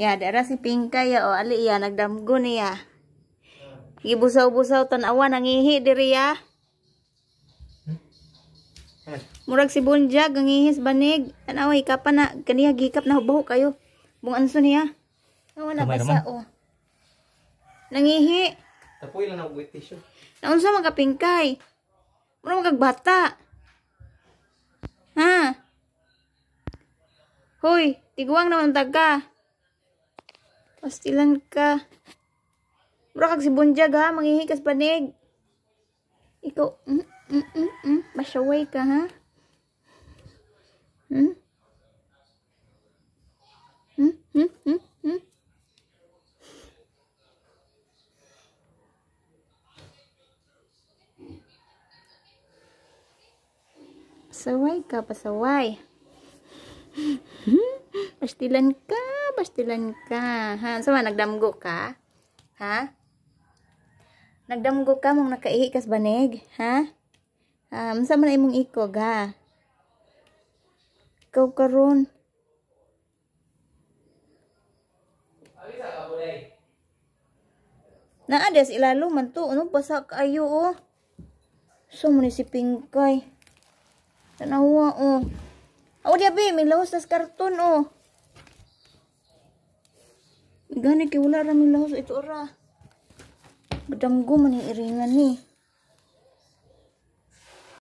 Ya, dara si Pinka ya o oh, ali ya nagdamgo niya. Gibusaw-busaw tanawa, awa diri ya. Murag si Bunjag ang banig. Tanawa, awa na kaniya gikap na hubaw kayo. Bung anso niya. Oh, wala sa o. Nangihi. Tapoy lang na buwit tissue. Naunsa man ka Pinkay? Murag bata. Ha? Hoy, tiguang naman tag ka. Pastilan ka. Bro, kag si Bunjag ha, manghihikas panig. Ikaw, mm, mm, mm, mm, masyaway ka ha. Hmm? Hmm, hmm, hmm, hmm. Pasaway ka, pasaway. Pastilan ka pastilan ka. Ha? Sama, nagdamgo ka? Ha? Nagdamgo ka mong nakaihi kas banig? Ha? Um, sama na imong ikog, ha? Ikaw karon. Naades ilalo man to. Ano basa kayo oh. So mo ni si Pinkay. Tanawa oh. Oh diabe, may lahos nas karton oh. Gani kay wala ra mi lahos ito ra. Badamgo man iringan ni. Eh.